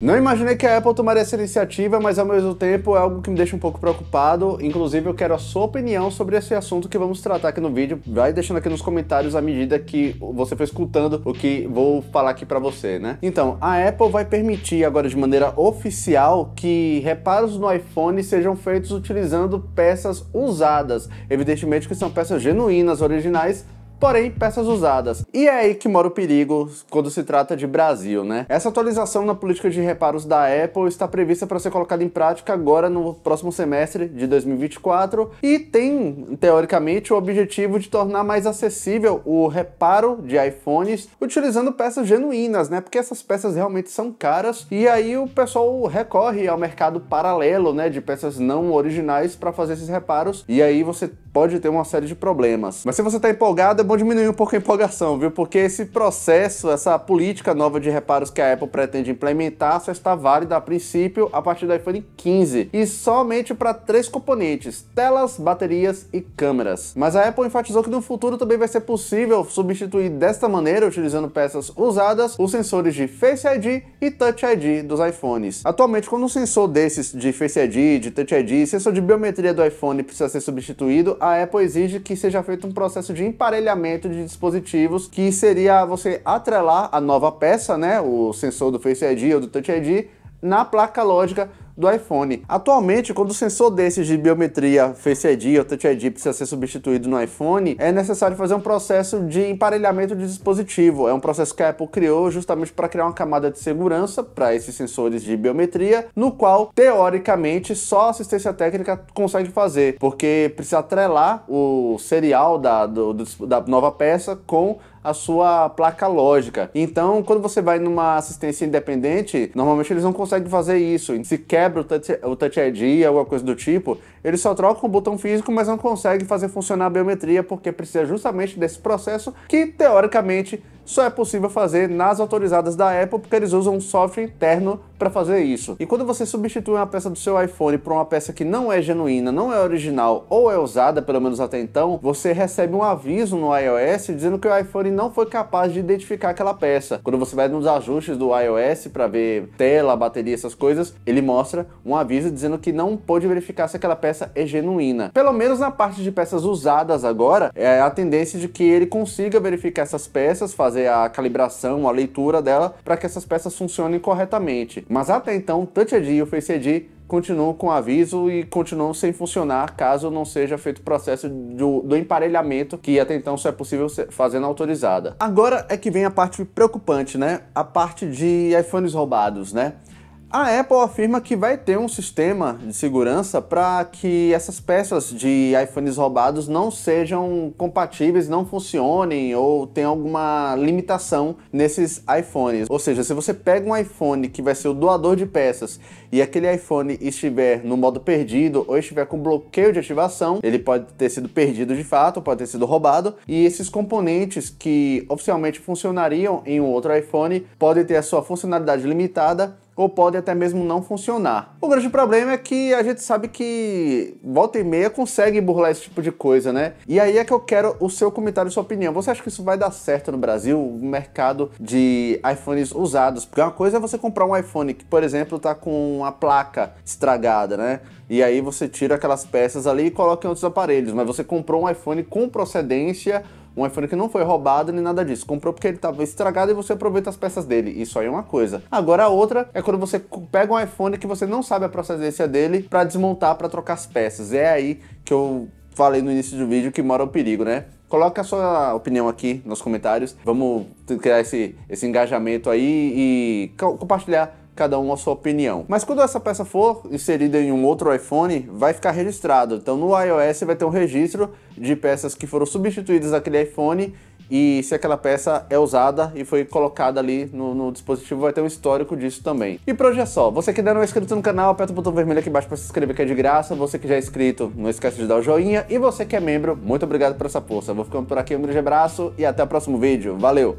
Não imaginei que a Apple tomaria essa iniciativa, mas ao mesmo tempo é algo que me deixa um pouco preocupado. Inclusive, eu quero a sua opinião sobre esse assunto que vamos tratar aqui no vídeo. Vai deixando aqui nos comentários à medida que você for escutando o que vou falar aqui para você, né? Então, a Apple vai permitir agora de maneira oficial que reparos no iPhone sejam feitos utilizando peças usadas, evidentemente que são peças genuínas, originais, porém peças usadas. E é aí que mora o perigo quando se trata de Brasil, né? Essa atualização na política de reparos da Apple está prevista para ser colocada em prática agora no próximo semestre de 2024 e tem, teoricamente, o objetivo de tornar mais acessível o reparo de iPhones utilizando peças genuínas, né? Porque essas peças realmente são caras e aí o pessoal recorre ao mercado paralelo, né, de peças não originais para fazer esses reparos e aí você pode ter uma série de problemas. Mas se você está empolgado, é bom diminuir um pouco a empolgação, viu? Porque esse processo, essa política nova de reparos que a Apple pretende implementar só está válida a princípio a partir do iPhone 15 e somente para três componentes: telas, baterias e câmeras. Mas a Apple enfatizou que no futuro também vai ser possível substituir desta maneira, utilizando peças usadas, os sensores de Face ID e Touch ID dos iPhones. Atualmente, quando um sensor desses de Face ID, de Touch ID, sensor de biometria do iPhone precisa ser substituído, a a Apple exige que seja feito um processo de emparelhamento de dispositivos, que seria você atrelar a nova peça, né, o sensor do Face ID ou do Touch ID, na placa lógica do iPhone. Atualmente, quando o sensor desses de biometria, Face ID ou Touch ID precisa ser substituído no iPhone, é necessário fazer um processo de emparelhamento de dispositivo. É um processo que a Apple criou justamente para criar uma camada de segurança para esses sensores de biometria, no qual, teoricamente, só a assistência técnica consegue fazer, porque precisa atrelar o serial da, do, da nova peça com a sua placa lógica. Então, quando você vai numa assistência independente, normalmente eles não conseguem fazer isso. Se quebra o touch, o touch ID, alguma coisa do tipo, eles só trocam o botão físico, mas não conseguem fazer funcionar a biometria porque precisa justamente desse processo que, teoricamente, só é possível fazer nas autorizadas da Apple porque eles usam um software interno para fazer isso. E quando você substitui uma peça do seu iPhone por uma peça que não é genuína, não é original ou é usada, pelo menos até então, você recebe um aviso no iOS dizendo que o iPhone não foi capaz de identificar aquela peça. Quando você vai nos ajustes do iOS para ver tela, bateria, essas coisas, ele mostra um aviso dizendo que não pôde verificar se aquela peça é genuína. Pelo menos na parte de peças usadas agora, é a tendência de que ele consiga verificar essas peças, fazer a calibração, a leitura dela para que essas peças funcionem corretamente. Mas até então, Touch ID e o Face ID continuam com aviso e continuam sem funcionar caso não seja feito o processo do, do, emparelhamento, que até então só é possível fazer na autorizada. Agora é que vem a parte preocupante, né? A parte de iPhones roubados, né? A Apple afirma que vai ter um sistema de segurança para que essas peças de iPhones roubados não sejam compatíveis, não funcionem ou tenham alguma limitação nesses iPhones. Ou seja, se você pega um iPhone que vai ser o doador de peças e aquele iPhone estiver no modo perdido ou estiver com bloqueio de ativação, ele pode ter sido perdido de fato, pode ter sido roubado e esses componentes que oficialmente funcionariam em um outro iPhone podem ter a sua funcionalidade limitada ou pode até mesmo não funcionar. O grande problema é que a gente sabe que volta e meia consegue burlar esse tipo de coisa, né? E aí é que eu quero o seu comentário, sua opinião. Você acha que isso vai dar certo no Brasil, o mercado de iPhones usados? Porque uma coisa é você comprar um iPhone que, por exemplo, tá com uma placa estragada, né? E aí você tira aquelas peças ali e coloca em outros aparelhos, mas você comprou um iPhone com procedência um iPhone que não foi roubado nem nada disso. Comprou porque ele estava estragado e você aproveita as peças dele. Isso aí é uma coisa. Agora a outra é quando você pega um iPhone que você não sabe a procedência dele para desmontar, para trocar as peças. É aí que eu falei no início do vídeo que mora o perigo, né? Coloca a sua opinião aqui nos comentários. Vamos criar esse, esse engajamento aí e compartilhar cada um a sua opinião. Mas quando essa peça for inserida em um outro iPhone, vai ficar registrado. Então no iOS vai ter um registro de peças que foram substituídas daquele iPhone e se aquela peça é usada e foi colocada ali no, no, dispositivo, vai ter um histórico disso também. E por hoje é só. Você que ainda não é inscrito no canal, aperta o botão vermelho aqui embaixo para se inscrever que é de graça. Você que já é inscrito, não esquece de dar o joinha. E você que é membro, muito obrigado por essa força. Eu vou ficando por aqui, um grande abraço e até o próximo vídeo. Valeu!